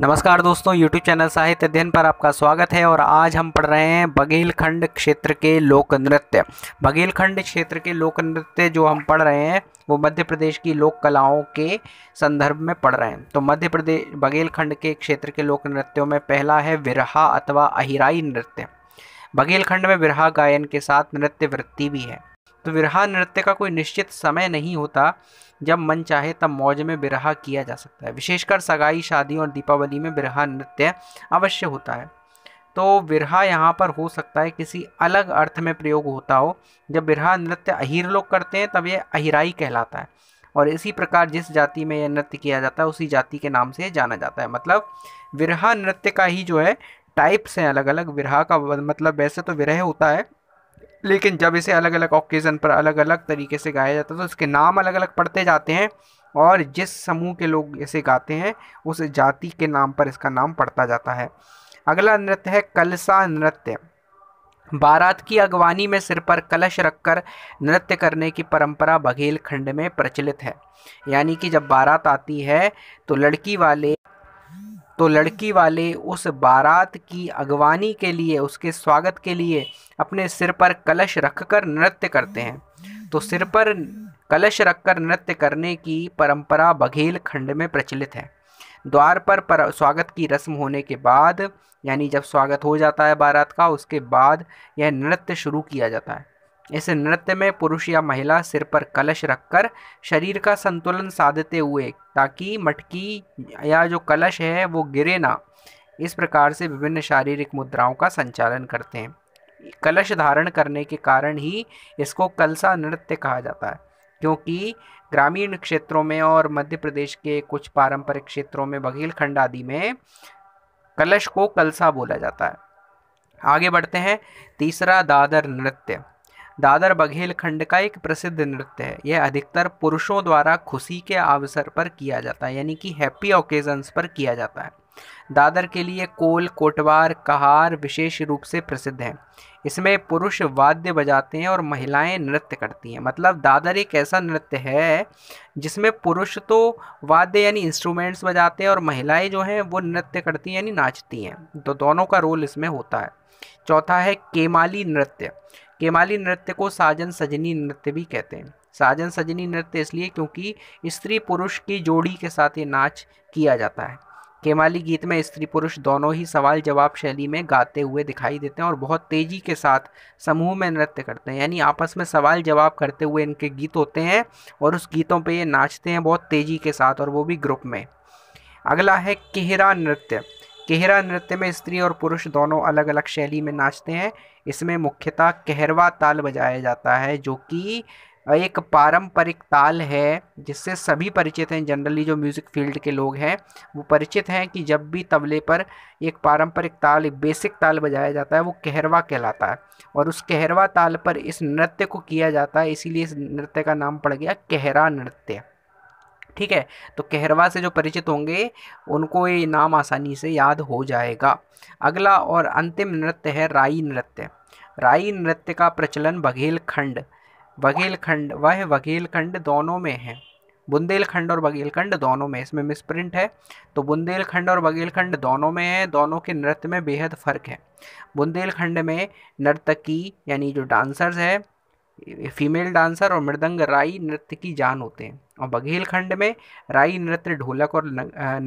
नमस्कार दोस्तों YouTube channel साहित्य अध्ययन पर आपका स्वागत है और आज हम पढ़ रहे हैं बघेलखंड क्षेत्र के लोक नृत्य बघेलखंड क्षेत्र के लोक नृत्य जो हम पढ़ रहे हैं वो मध्य प्रदेश की लोक कलाओं के संदर्भ में पढ़ रहे हैं तो मध्य प्रदेश बघेलखंड के क्षेत्र के लोक नृत्यों में पहला है विरहा अथवा अहिराई नृत्य बघेलखंड में विरहा गायन के साथ नृत्य वृत्ति भी है तो विरहा नृत्य का कोई निश्चित समय नहीं होता जब मन चाहे तब मौज में विरहा किया जा सकता है विशेषकर सगाई शादी और दीपावली में विरहा नृत्य अवश्य होता है तो विरहा यहाँ पर हो सकता है किसी अलग अर्थ में प्रयोग होता हो जब विरहा नृत्य अहिर लोग करते हैं तब यह अहिराई कहलाता है और इसी प्रकार जिस जाति में यह नृत्य किया जाता है उसी जाति के नाम से जाना जाता है मतलब विरहा नृत्य का ही जो है टाइप्स हैं अलग अलग विरहा का मतलब, मतलब वैसे तो विरह होता है लेकिन जब इसे अलग अलग ओकेज़न पर अलग अलग तरीके से गाया जाता है तो इसके नाम अलग अलग पढ़ते जाते हैं और जिस समूह के लोग इसे गाते हैं उस जाति के नाम पर इसका नाम पढ़ता जाता है अगला नृत्य है कलसा नृत्य बारात की अगवानी में सिर पर कलश रखकर नृत्य करने की परंपरा बघेल खंड में प्रचलित है यानी कि जब बारात आती है तो लड़की वाले तो लड़की वाले उस बारात की अगवानी के लिए उसके स्वागत के लिए अपने सिर पर कलश रखकर नृत्य करते हैं तो सिर पर कलश रखकर नृत्य करने की परंपरा बघेल खंड में प्रचलित है द्वार पर, पर स्वागत की रस्म होने के बाद यानी जब स्वागत हो जाता है बारात का उसके बाद यह नृत्य शुरू किया जाता है इस नृत्य में पुरुष या महिला सिर पर कलश रखकर शरीर का संतुलन साधते हुए ताकि मटकी या जो कलश है वो गिरे ना इस प्रकार से विभिन्न शारीरिक मुद्राओं का संचालन करते हैं कलश धारण करने के कारण ही इसको कलसा नृत्य कहा जाता है क्योंकि ग्रामीण क्षेत्रों में और मध्य प्रदेश के कुछ पारंपरिक क्षेत्रों में बघेलखंड आदि में कलश को कलसा बोला जाता है आगे बढ़ते हैं तीसरा दादर नृत्य दादर बघेल खंड का एक प्रसिद्ध नृत्य है यह अधिकतर पुरुषों द्वारा खुशी के अवसर पर किया जाता है यानी कि हैप्पी ओकेजन्स पर किया जाता है दादर के लिए कोल कोटवार कहार विशेष रूप से प्रसिद्ध है इसमें पुरुष वाद्य बजाते हैं और महिलाएं नृत्य करती हैं मतलब दादर एक ऐसा नृत्य है जिसमें पुरुष तो वाद्य यानी इंस्ट्रूमेंट्स बजाते हैं और महिलाएं जो हैं वो नृत्य करती हैं यानी नाचती हैं तो दोनों का रोल इसमें होता है चौथा है केमाली नृत्य केमाली नृत्य को साजन सजनी नृत्य भी कहते हैं साजन सजनी नृत्य इसलिए क्योंकि स्त्री पुरुष की जोड़ी के साथ ये नाच किया जाता है केमाली गीत में स्त्री पुरुष दोनों ही सवाल जवाब शैली में गाते हुए दिखाई देते हैं और बहुत तेज़ी के साथ समूह में नृत्य करते हैं यानी आपस में सवाल जवाब करते हुए इनके गीत होते हैं और उस गीतों पे ये नाचते हैं बहुत तेज़ी के साथ और वो भी ग्रुप में अगला है केहरा नृत्य केहरा नृत्य में स्त्री और पुरुष दोनों अलग अलग शैली में नाचते हैं इसमें मुख्यतः कहरवा ताल बजाया जाता है जो कि एक पारंपरिक ताल है जिससे सभी परिचित हैं जनरली जो म्यूज़िक फील्ड के लोग हैं वो परिचित हैं कि जब भी तबले पर एक पारंपरिक ताल एक बेसिक ताल बजाया जाता है वो कहरवा कहलाता है और उस कहरवा ताल पर इस नृत्य को किया जाता है इसीलिए इस नृत्य का नाम पड़ गया कहरा नृत्य ठीक है तो कहरवा से जो परिचित होंगे उनको ये नाम आसानी से याद हो जाएगा अगला और अंतिम नृत्य है राई नृत्य राई नृत्य का प्रचलन बघेलखंड बघेलखंड वह बघेलखंड दोनों में है बुंदेलखंड और बघेलखंड दोनों में इसमें मिसप्रिंट है तो बुंदेलखंड और बघेलखंड दोनों में है दोनों के नृत्य में बेहद फ़र्क है बुंदेलखंड में नर्तकी यानी जो डांसर्स है फीमेल डांसर और मृदंग राई नृत्य की जान होते हैं और बघेलखंड में राई नृत्य ढोलक और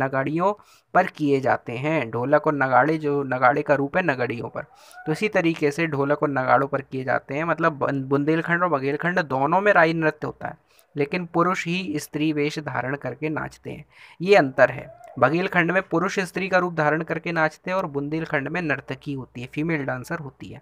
नगाड़ियों पर किए जाते हैं ढोलक और नगाड़े जो नगाड़े का रूप है नगाड़ियों पर तो इसी तरीके से ढोलक और नगाड़ों पर किए जाते हैं मतलब बुंदेलखंड और बघेलखंड दोनों में राई नृत्य होता है लेकिन पुरुष ही स्त्री वेश धारण करके नाचते हैं ये अंतर है बघेलखंड में पुरुष स्त्री का रूप धारण करके नाचते हैं और बुंदेलखंड में नर्तकी होती है फीमेल डांसर होती है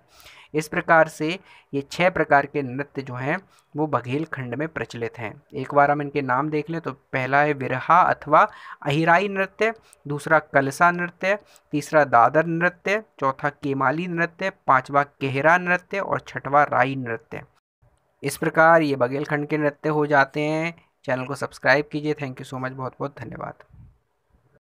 इस प्रकार से ये छह प्रकार के नृत्य जो हैं वो बघेलखंड में प्रचलित हैं एक बार हम इनके नाम देख लें तो पहला है विरहा अथवा अहिराई नृत्य दूसरा कलसा नृत्य तीसरा दादर नृत्य चौथा केमाली नृत्य पांचवा केहरा नृत्य और छठवा राई नृत्य इस प्रकार ये बघेलखंड के नृत्य हो जाते हैं चैनल को सब्सक्राइब कीजिए थैंक यू सो मच बहुत बहुत धन्यवाद